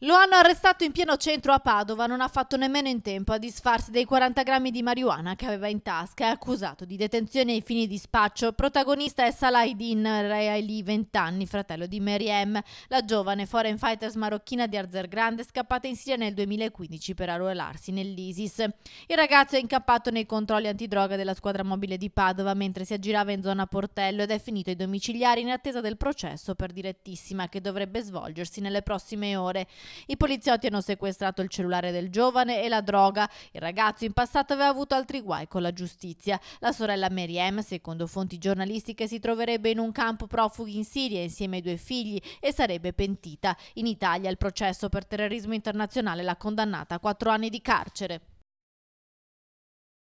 Lo hanno arrestato in pieno centro a Padova, non ha fatto nemmeno in tempo a disfarsi dei 40 grammi di marijuana che aveva in tasca e accusato di detenzione ai fini di spaccio. Protagonista è Salah Din Reaili, 20 anni, fratello di Mary M., la giovane foreign fighters marocchina di Grande, scappata in Siria nel 2015 per arruolarsi nell'ISIS. Il ragazzo è incappato nei controlli antidroga della squadra mobile di Padova mentre si aggirava in zona Portello ed è finito ai domiciliari in attesa del processo per direttissima che dovrebbe svolgersi nelle prossime ore. I poliziotti hanno sequestrato il cellulare del giovane e la droga. Il ragazzo in passato aveva avuto altri guai con la giustizia. La sorella Mary M, secondo fonti giornalistiche, si troverebbe in un campo profughi in Siria insieme ai due figli e sarebbe pentita. In Italia il processo per terrorismo internazionale l'ha condannata a quattro anni di carcere.